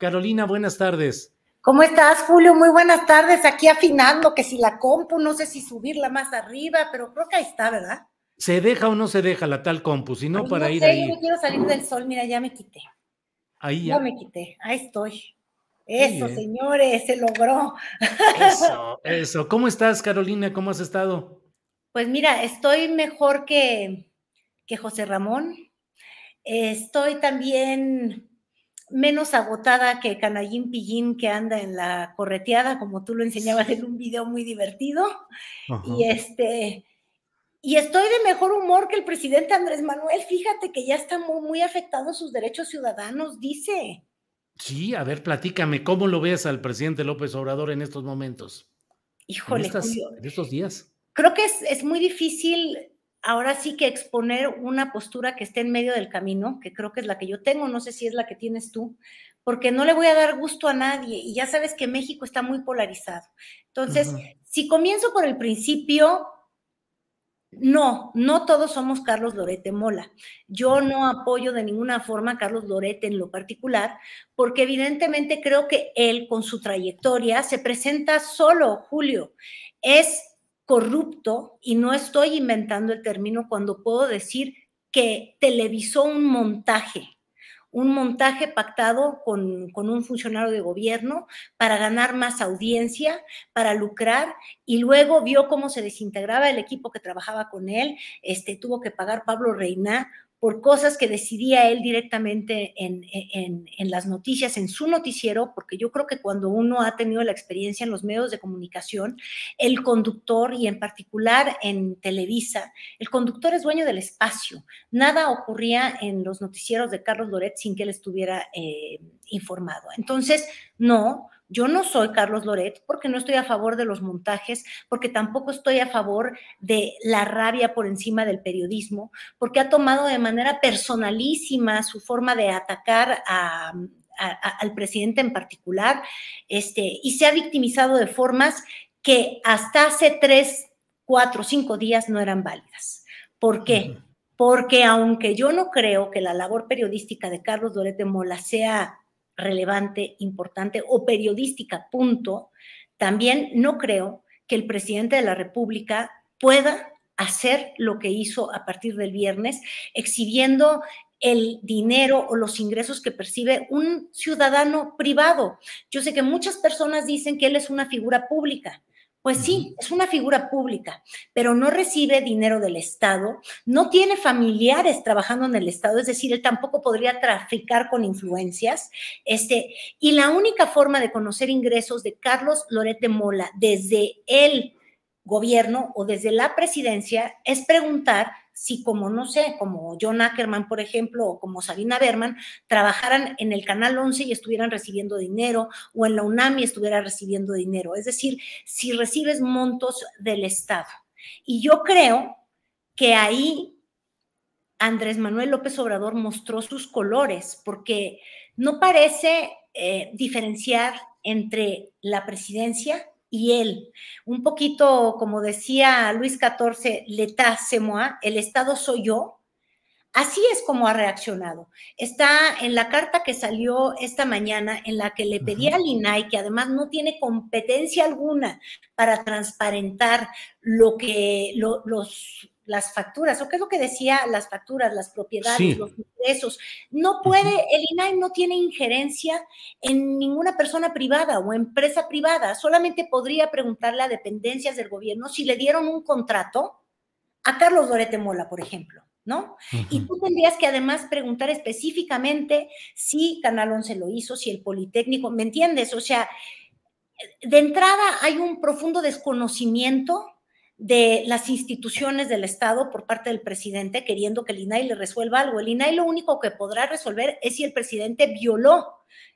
Carolina, buenas tardes. ¿Cómo estás, Julio? Muy buenas tardes. Aquí afinando que si la compu, no sé si subirla más arriba, pero creo que ahí está, ¿verdad? ¿Se deja o no se deja la tal compu? Si no, para ir ahí. Yo quiero salir del sol, mira, ya me quité. Ahí ya. Ya me quité, ahí estoy. Eso, señores, se logró. Eso, eso. ¿Cómo estás, Carolina? ¿Cómo has estado? Pues mira, estoy mejor que, que José Ramón. Estoy también menos agotada que Canallín Pillín que anda en la correteada, como tú lo enseñabas en un video muy divertido. Y este y estoy de mejor humor que el presidente Andrés Manuel. Fíjate que ya están muy, muy afectados sus derechos ciudadanos, dice. Sí, a ver, platícame, ¿cómo lo ves al presidente López Obrador en estos momentos? Híjole, en, en estos días. Creo que es, es muy difícil ahora sí que exponer una postura que esté en medio del camino, que creo que es la que yo tengo, no sé si es la que tienes tú, porque no le voy a dar gusto a nadie y ya sabes que México está muy polarizado. Entonces, si comienzo por el principio, no, no todos somos Carlos Lorete Mola. Yo no apoyo de ninguna forma a Carlos Lorete en lo particular, porque evidentemente creo que él con su trayectoria se presenta solo, Julio. Es corrupto, y no estoy inventando el término cuando puedo decir que televisó un montaje, un montaje pactado con, un funcionario de gobierno para ganar más audiencia, para lucrar, y luego vio cómo se desintegraba el equipo que trabajaba con él, este, tuvo que pagar Pablo Reina por cosas que decidía él directamente en, las noticias, en su noticiero, porque yo creo que cuando uno ha tenido la experiencia en los medios de comunicación, el conductor, y en particular en Televisa, el conductor es dueño del espacio. Nada ocurría en los noticieros de Carlos Loret sin que él estuviera eh, informado. Entonces, no, yo no soy Carlos Loret porque no estoy a favor de los montajes, porque tampoco estoy a favor de la rabia por encima del periodismo, porque ha tomado de manera personalísima su forma de atacar al presidente en particular, este, y se ha victimizado de formas que hasta hace tres, cuatro, cinco días no eran válidas. ¿Por qué? Porque aunque yo no creo que la labor periodística de Carlos Loret de Mola sea relevante, importante o periodística, punto, también no creo que el presidente de la República pueda hacer lo que hizo a partir del viernes, exhibiendo el dinero o los ingresos que percibe un ciudadano privado. Yo sé que muchas personas dicen que él es una figura pública. Pues sí, es una figura pública, pero no recibe dinero del Estado, no tiene familiares trabajando en el Estado, es decir, él tampoco podría traficar con influencias. Este, y la única forma de conocer ingresos de Carlos Lorete Mola desde el gobierno o desde la presidencia es preguntar si como, no sé, como John Ackerman, por ejemplo, o como Sabina Berman, trabajaran en el Canal 11 y estuvieran recibiendo dinero, o en la UNAM y estuvieran recibiendo dinero. Es decir, si recibes montos del Estado. Y yo creo que ahí Andrés Manuel López Obrador mostró sus colores, porque no parece eh, diferenciar entre la presidencia y él. Un poquito, como decía Luis XIV, l'état c'est moi, el Estado soy yo. Así es como ha reaccionado. Está en la carta que salió esta mañana en la que le pedía al INAI, que además no tiene competencia alguna para transparentar lo que los las facturas, o qué es lo que decía las facturas, las propiedades, los ingresos. No puede, el INAI no tiene injerencia en ninguna persona privada o empresa privada, solamente podría preguntarle a dependencias del gobierno si le dieron un contrato a Carlos Dorete Mola, por ejemplo. ¿no? Y tú tendrías que además preguntar específicamente si Canal 11 lo hizo, si el Politécnico, ¿me entiendes? O sea, de entrada hay un profundo desconocimiento de las instituciones del Estado por parte del presidente queriendo que el INAI le resuelva algo. El INAI lo único que podrá resolver es si el presidente violó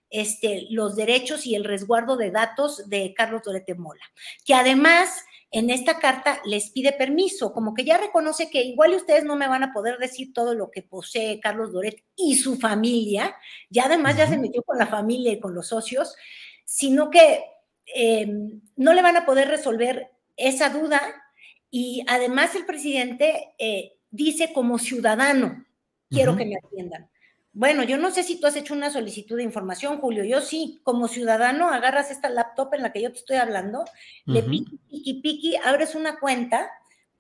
este, los derechos y el resguardo de datos de Carlos Dorete Mola, que además en esta carta les pide permiso, como que ya reconoce que igual ustedes no me van a poder decir todo lo que posee Carlos Doret y su familia, ya además ya se metió con la familia y con los socios, sino que eh, no le van a poder resolver esa duda y además el presidente eh, dice como ciudadano, quiero que me atiendan. Bueno, yo no sé si tú has hecho una solicitud de información, Julio. Yo sí, como ciudadano, agarras esta laptop en la que yo te estoy hablando, de le piqui, piqui, piqui, abres una cuenta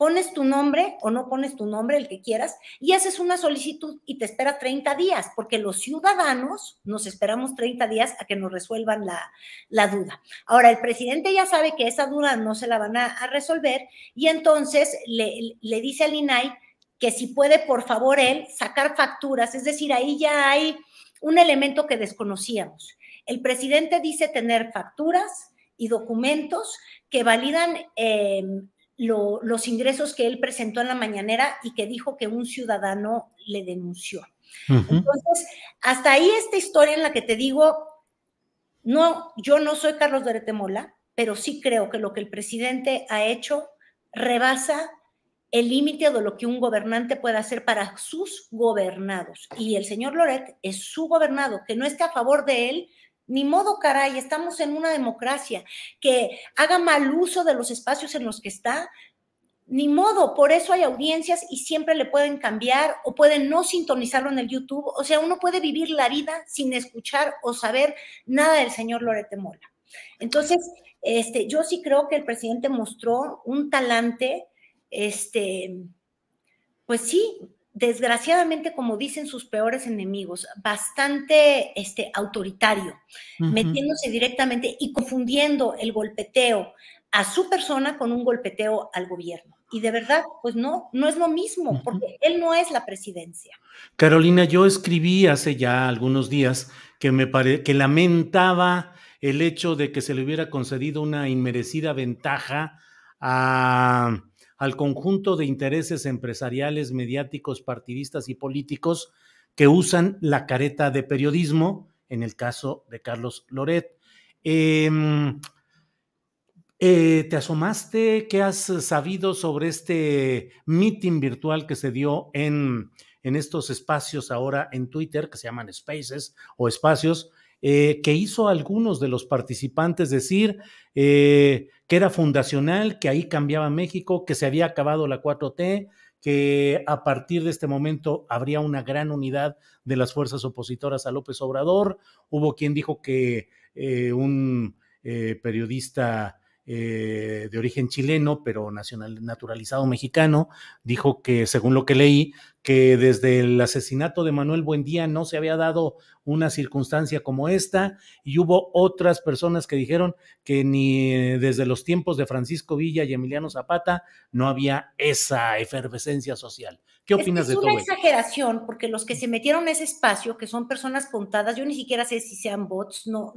pones tu nombre o no pones tu nombre, el que quieras, y haces una solicitud y te espera 30 días, porque los ciudadanos nos esperamos 30 días a que nos resuelvan la, duda. Ahora, el presidente ya sabe que esa duda no se la van a, resolver y entonces le, dice al INAI que si puede, por favor, él sacar facturas, es decir, ahí ya hay un elemento que desconocíamos. El presidente dice tener facturas y documentos que validan eh, los ingresos que él presentó en la mañanera y que dijo que un ciudadano le denunció. Entonces, hasta ahí esta historia en la que te digo, no, yo no soy Carlos de Mola pero sí creo que lo que el presidente ha hecho rebasa el límite de lo que un gobernante puede hacer para sus gobernados. Y el señor Loret es su gobernado, que no esté a favor de él, ni modo, caray, estamos en una democracia que haga mal uso de los espacios en los que está. Ni modo, por eso hay audiencias y siempre le pueden cambiar o pueden no sintonizarlo en el YouTube. O sea, uno puede vivir la vida sin escuchar o saber nada del señor Lorete Mola. Entonces, este, yo sí creo que el presidente mostró un talante, este, pues sí, desgraciadamente, como dicen sus peores enemigos, bastante este, autoritario, metiéndose directamente y confundiendo el golpeteo a su persona con un golpeteo al gobierno. Y de verdad, pues no, no es lo mismo, porque él no es la presidencia. Carolina, yo escribí hace ya algunos días que me que lamentaba el hecho de que se le hubiera concedido una inmerecida ventaja a al conjunto de intereses empresariales, mediáticos, partidistas y políticos que usan la careta de periodismo, en el caso de Carlos Loret. Em, eh, ¿Te asomaste? ¿Qué has sabido sobre este meeting virtual que se dio en, en estos espacios ahora en Twitter, que se llaman spaces o espacios, eh, que hizo a algunos de los participantes decir eh, que era fundacional, que ahí cambiaba México, que se había acabado la 4T, que a partir de este momento habría una gran unidad de las fuerzas opositoras a López Obrador. Hubo quien dijo que eh, un periodista eh, de origen chileno, pero nacional, naturalizado mexicano, dijo que, según lo que leí, que desde el asesinato de Manuel Buendía no se había dado una circunstancia como esta, y hubo otras personas que dijeron que ni eh, desde los tiempos de Francisco Villa y Emiliano Zapata no había esa efervescencia social. ¿Qué opinas de todo? Es una exageración, porque los que se metieron en ese espacio, que son personas contadas, yo ni siquiera sé si sean bots, no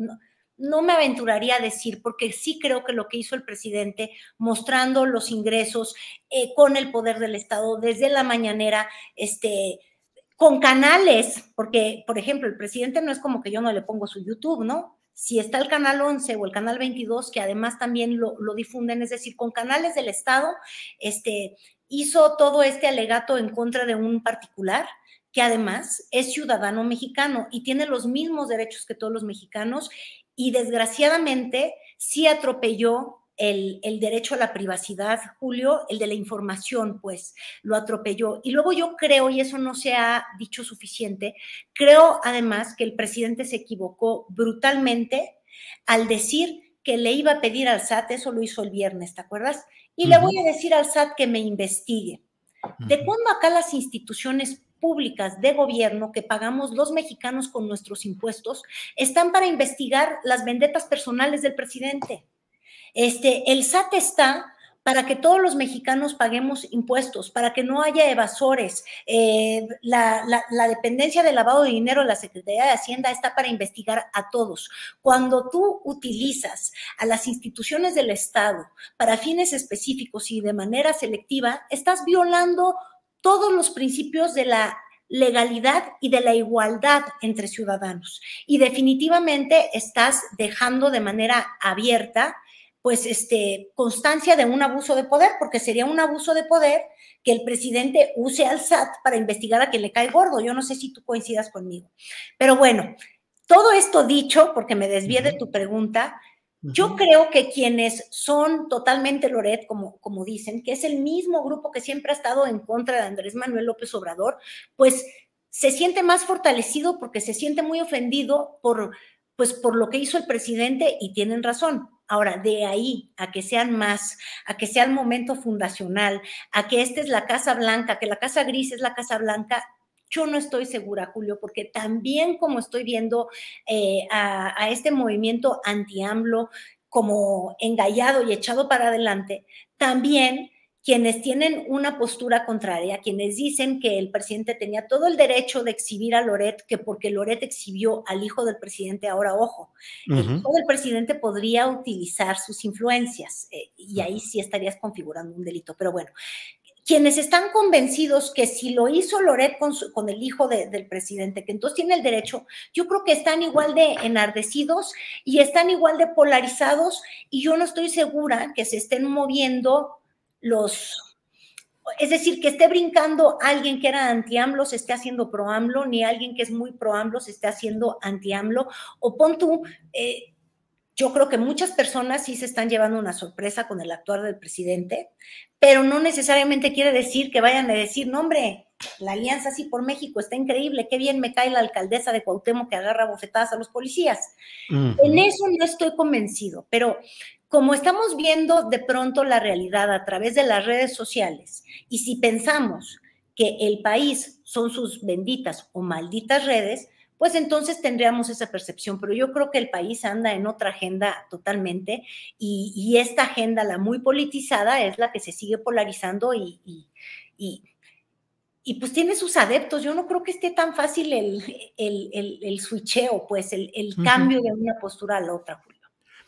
no me aventuraría a decir, porque sí creo que lo que hizo el presidente, mostrando los ingresos eh, con el poder del Estado desde la mañanera, este, con canales, porque, por ejemplo, el presidente no es como que yo no le pongo su YouTube, ¿no? Si está el canal 11 o el canal 22, que además también lo, lo difunden, es decir, con canales del Estado, este, hizo todo este alegato en contra de un particular que además es ciudadano mexicano y tiene los mismos derechos que todos los mexicanos y desgraciadamente sí atropelló el, derecho a la privacidad, Julio, el de la información, pues lo atropelló. Y luego yo creo, y eso no se ha dicho suficiente, creo además que el presidente se equivocó brutalmente al decir que le iba a pedir al SAT, eso lo hizo el viernes, ¿te acuerdas? Y le voy a decir al SAT que me investigue. ¿De cuándo acá las instituciones públicas de gobierno que pagamos los mexicanos con nuestros impuestos están para investigar las vendetas personales del presidente. Este, el SAT está para que todos los mexicanos paguemos impuestos, para que no haya evasores. Eh, la, la, dependencia de lavado de dinero de la Secretaría de Hacienda está para investigar a todos. Cuando tú utilizas a las instituciones del Estado para fines específicos y de manera selectiva, estás violando todos los principios de la legalidad y de la igualdad entre ciudadanos. Y definitivamente estás dejando de manera abierta, pues, este, constancia de un abuso de poder, porque sería un abuso de poder que el presidente use al SAT para investigar a quien le cae gordo. Yo no sé si tú coincidas conmigo. Pero bueno, todo esto dicho, porque me desvié de tu pregunta, yo creo que quienes son totalmente Loret, como, como dicen, que es el mismo grupo que siempre ha estado en contra de Andrés Manuel López Obrador, pues se siente más fortalecido porque se siente muy ofendido por, pues, por lo que hizo el presidente y tienen razón. Ahora, de ahí a que sean más, a que sea el momento fundacional, a que esta es la Casa Blanca, que la Casa Gris es la Casa Blanca, yo no estoy segura, Julio, porque también como estoy viendo eh, a, este movimiento anti-AMLO como engallado y echado para adelante, también quienes tienen una postura contraria, quienes dicen que el presidente tenía todo el derecho de exhibir a Loret, que porque Loret exhibió al hijo del presidente, ahora ojo, el presidente podría utilizar sus influencias eh, y ahí sí estarías configurando un delito. Pero bueno, quienes están convencidos que si lo hizo Loret con, el hijo del presidente, que entonces tiene el derecho, yo creo que están igual de enardecidos y están igual de polarizados y yo no estoy segura que se estén moviendo los... Es decir, que esté brincando alguien que era anti-AMLO se esté haciendo pro-AMLO, ni alguien que es muy pro-AMLO se esté haciendo anti-AMLO, o pon tú... Eh, yo creo que muchas personas sí se están llevando una sorpresa con el actuar del presidente, pero no necesariamente quiere decir que vayan a decir, no hombre, la alianza sí por México está increíble, qué bien me cae la alcaldesa de Cuauhtémoc que agarra bofetadas a los policías. En eso no estoy convencido, pero como estamos viendo de pronto la realidad a través de las redes sociales, y si pensamos que el país son sus benditas o malditas redes, pues entonces tendríamos esa percepción. Pero yo creo que el país anda en otra agenda totalmente y, esta agenda, la muy politizada, es la que se sigue polarizando y, y, pues tiene sus adeptos. Yo no creo que esté tan fácil el, el, el, switcheo, pues el, cambio de una postura a la otra, Julio.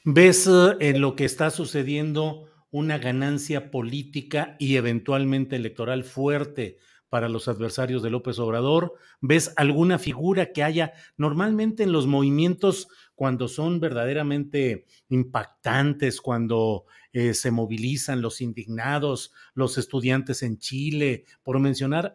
¿Ves eh, en lo que está sucediendo una ganancia política y eventualmente electoral fuerte para los adversarios de López Obrador? ¿Ves alguna figura que haya normalmente en los movimientos cuando son verdaderamente impactantes, cuando eh, se movilizan los indignados, los estudiantes en Chile, por mencionar,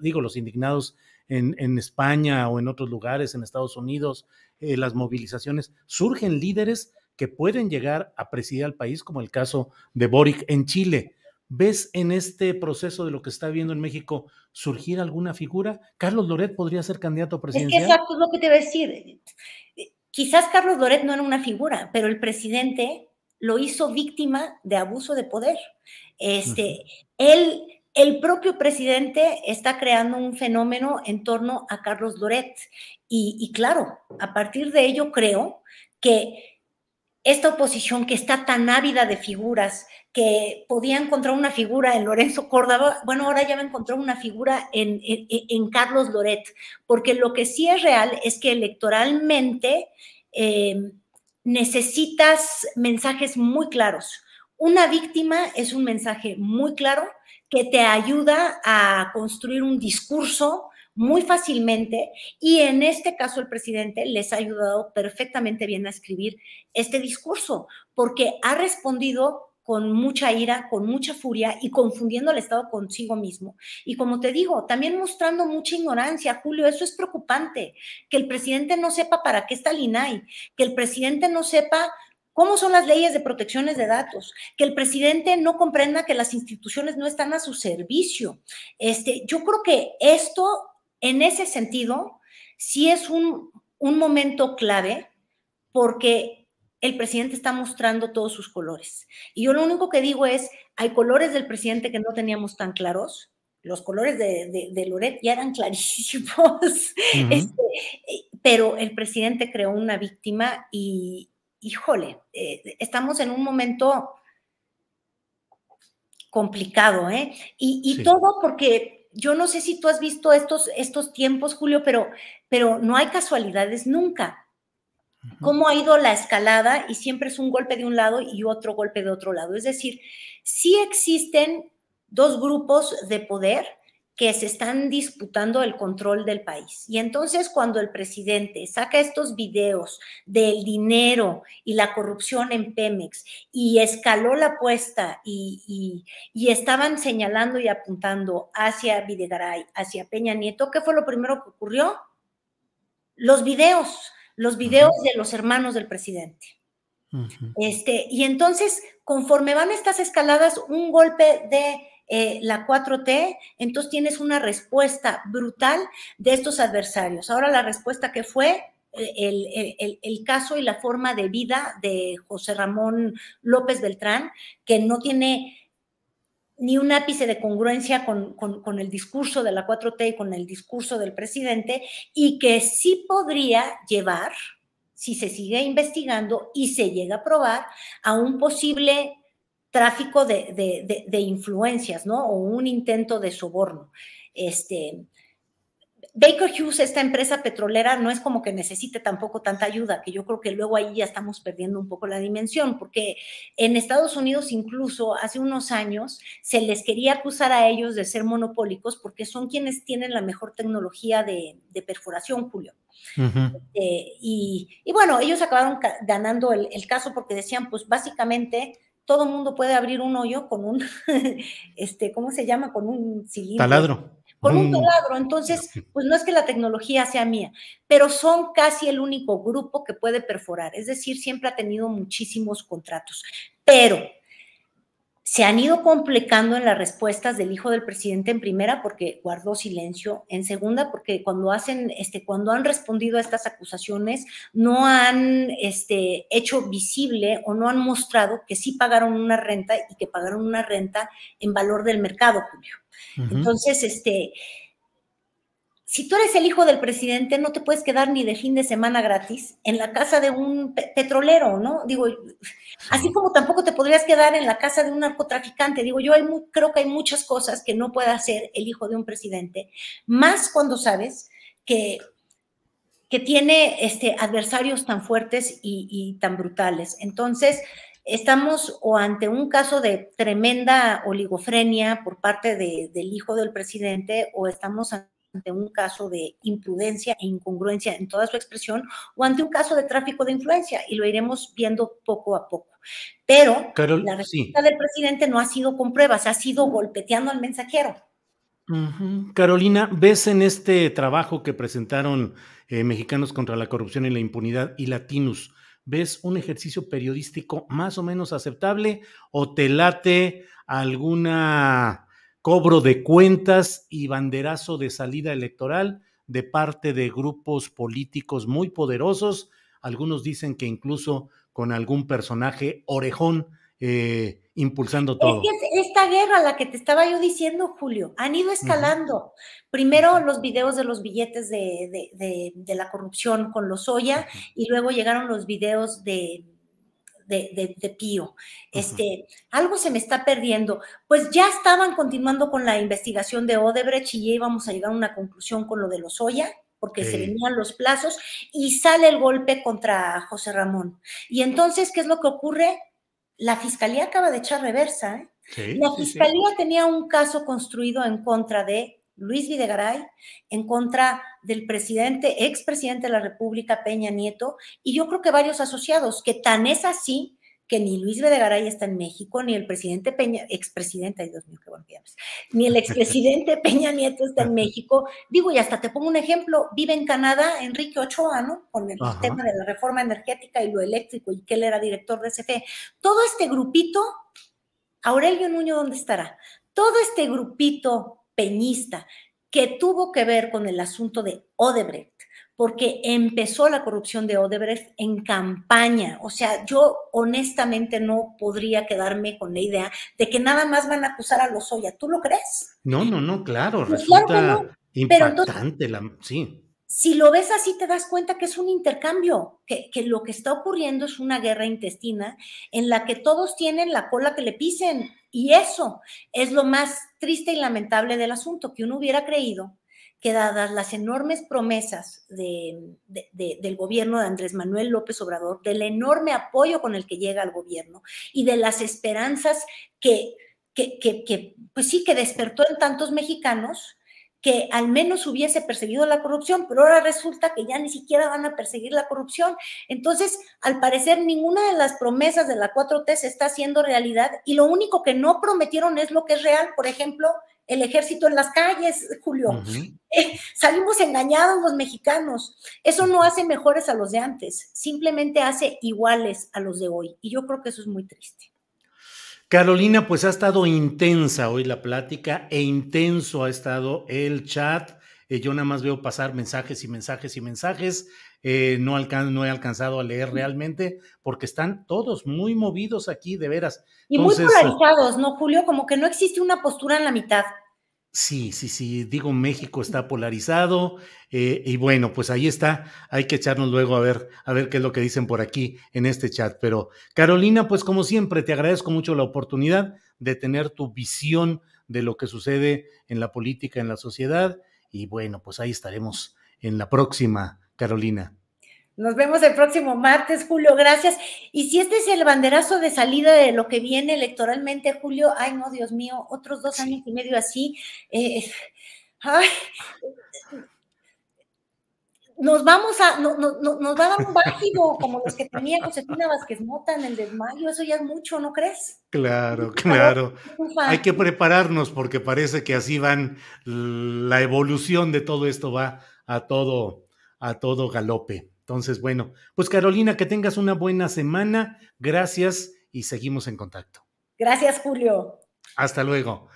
digo, los indignados en, España o en otros lugares, en Estados Unidos, eh, las movilizaciones, surgen líderes que pueden llegar a presidir al país, como el caso de Boric en Chile. ¿Ves en este proceso de lo que está viendo en México surgir alguna figura? ¿Carlos Loret podría ser candidato a presidencial? Es que exacto es lo que te voy a decir. Eh, quizás Carlos Loret no era una figura, pero el presidente lo hizo víctima de abuso de poder. Este, él, el propio presidente está creando un fenómeno en torno a Carlos Loret. y claro, a partir de ello creo que esta oposición que está tan ávida de figuras, que podía encontrar una figura en Lorenzo Córdoba, bueno, ahora ya me encontró una figura en, Carlos Loret, porque lo que sí es real es que electoralmente eh, necesitas mensajes muy claros. Una víctima es un mensaje muy claro que te ayuda a construir un discurso muy fácilmente y en este caso el presidente les ha ayudado perfectamente bien a escribir este discurso porque ha respondido con mucha ira, con mucha furia y confundiendo al Estado consigo mismo. Y como te digo, también mostrando mucha ignorancia, Julio, eso es preocupante, que el presidente no sepa para qué está el INAI, que el presidente no sepa cómo son las leyes de protecciones de datos, que el presidente no comprenda que las instituciones no están a su servicio. Este, yo creo que esto en ese sentido, sí es un, momento clave porque el presidente está mostrando todos sus colores. Y yo lo único que digo es, hay colores del presidente que no teníamos tan claros, los colores de, Loret ya eran clarísimos, este, eh, pero el presidente creó una víctima y, híjole, eh, estamos en un momento complicado, ¿eh? Y, todo porque yo no sé si tú has visto estos, estos tiempos, Julio, pero, pero no hay casualidades nunca. Cómo ha ido la escalada y siempre es un golpe de un lado y otro golpe de otro lado. Es decir, sí existen dos grupos de poder que se están disputando el control del país. Y entonces cuando el presidente saca estos videos del dinero y la corrupción en Pemex y escaló la apuesta y, estaban señalando y apuntando hacia Videgaray, hacia Peña Nieto, ¿qué fue lo primero que ocurrió? Los videos, los videos de los hermanos del presidente. este, y entonces, conforme van estas escaladas, un golpe de eh, la 4T, entonces tienes una respuesta brutal de estos adversarios. Ahora la respuesta que fue eh, el, caso y la forma de vida de José Ramón López Beltrán, que no tiene ni un ápice de congruencia con, con el discurso de la 4T y con el discurso del presidente, y que sí podría llevar, si se sigue investigando y se llega a probar, a un posible tráfico de, influencias, ¿no? O un intento de soborno. Este, Baker Hughes, esta empresa petrolera, no es como que necesite tampoco tanta ayuda, que yo creo que luego ahí ya estamos perdiendo un poco la dimensión, porque en Estados Unidos incluso hace unos años se les quería acusar a ellos de ser monopólicos porque son quienes tienen la mejor tecnología de, perforación, Julio. Este, y, bueno, ellos acabaron ganando el, el caso porque decían, pues básicamente todo mundo puede abrir un hoyo con un, este, ¿cómo se llama? Con un cilindro. Taladro. Con un taladro. Entonces, pues no es que la tecnología sea mía, pero son casi el único grupo que puede perforar. Es decir, siempre ha tenido muchísimos contratos. Pero se han ido complicando en las respuestas del hijo del presidente en primera porque guardó silencio, en segunda porque cuando hacen, este, cuando han respondido a estas acusaciones no han este, hecho visible o no han mostrado que sí pagaron una renta y que pagaron una renta en valor del mercado, Julio. Entonces, este, si tú eres el hijo del presidente, no te puedes quedar ni de fin de semana gratis en la casa de un petrolero, ¿no? Digo, así como tampoco te podrías quedar en la casa de un narcotraficante. Digo, yo hay creo que hay muchas cosas que no puede hacer el hijo de un presidente, más cuando sabes que, que tiene este, adversarios tan fuertes y, tan brutales. Entonces, estamos o ante un caso de tremenda oligofrenia por parte del hijo del presidente o estamos ante ante un caso de imprudencia e incongruencia en toda su expresión o ante un caso de tráfico de influencia y lo iremos viendo poco a poco. Pero la respuesta del presidente no ha sido con pruebas, ha sido golpeteando al mensajero. Carolina, ¿ves en este trabajo que presentaron eh, Mexicanos contra la Corrupción y la Impunidad y Latinos, ¿ves un ejercicio periodístico más o menos aceptable o te late alguna cobro de cuentas y banderazo de salida electoral de parte de grupos políticos muy poderosos. Algunos dicen que incluso con algún personaje orejón eh, impulsando todo. esta guerra, la que te estaba yo diciendo, Julio, han ido escalando. Primero los videos de los billetes de, de, de, la corrupción con los Oya y luego llegaron los videos de, de, Pío. Este, Algo se me está perdiendo. Pues ya estaban continuando con la investigación de Odebrecht y ya íbamos a llegar a una conclusión con lo de los Oya porque se venían los plazos y sale el golpe contra José Ramón. Y entonces, ¿qué es lo que ocurre? La fiscalía acaba de echar reversa. ¿eh? la fiscalía tenía un caso construido en contra de Luis Videgaray, en contra del presidente, expresidente de la República, Peña Nieto, y yo creo que varios asociados, que tan es así que ni Luis Videgaray está en México, ni el presidente Peña, expresidente, ay Dios mío, qué ni el expresidente Peña Nieto está en México. Digo, y hasta te pongo un ejemplo, vive en Canadá Enrique Ochoa, ¿no? Con el tema de la reforma energética y lo eléctrico, y que él era director de CFE. Todo este grupito, Aurelio Nuño, ¿dónde estará? Todo este grupito peñista, que tuvo que ver con el asunto de Odebrecht, porque empezó la corrupción de Odebrecht en campaña. O sea, yo honestamente no podría quedarme con la idea de que nada más van a acusar a los Oya, ¿Tú lo crees? No, no, no, claro, pues resulta impactante sí. Si lo ves así, te das cuenta que es un intercambio, que, que lo que está ocurriendo es una guerra intestina en la que todos tienen la cola que le pisen y eso es lo más triste y lamentable del asunto, que uno hubiera creído que dadas las enormes promesas del gobierno de Andrés Manuel López Obrador, del enorme apoyo con el que llega al gobierno y de las esperanzas que, pues sí, que despertó en tantos mexicanos, que al menos hubiese perseguido la corrupción, pero ahora resulta que ya ni siquiera van a perseguir la corrupción. Entonces, al parecer, ninguna de las promesas de la 4T se está haciendo realidad y lo único que no prometieron es lo que es real. Por ejemplo, el ejército en las calles, Julio. Eh, salimos engañados los mexicanos. Eso no hace mejores a los de antes, simplemente hace iguales a los de hoy. Y yo creo que eso es muy triste. Carolina, pues ha estado intensa hoy la plática e intenso ha estado el chat. Eh, yo nada más veo pasar mensajes y mensajes y mensajes. Eh, no, no he alcanzado a leer realmente porque están todos muy movidos aquí, de veras. Y muy polarizados, ¿no, Julio? Como que no existe una postura en la mitad. Sí, sí, sí, digo, México está polarizado eh, y bueno, pues ahí está, hay que echarnos luego a ver, a ver qué es lo que dicen por aquí en este chat. Pero Carolina, pues como siempre, te agradezco mucho la oportunidad de tener tu visión de lo que sucede en la política, en la sociedad y bueno, pues ahí estaremos en la próxima, Carolina. Nos vemos el próximo martes, Julio. Gracias. Y si este es el banderazo de salida de lo que viene electoralmente, Julio, ay, no, Dios mío, otros dos años y medio así. Eh, ay, nos vamos a, no, no, nos va a dar un vértigo como los que tenía Josefina Vázquez Mota en el desmayo, eso ya es mucho, ¿no crees? Claro, claro. Hay que prepararnos porque parece que así van, la evolución de todo esto va a todo, a todo galope. Entonces, bueno, pues Carolina, que tengas una buena semana. Gracias y seguimos en contacto. Gracias, Julio. Hasta luego.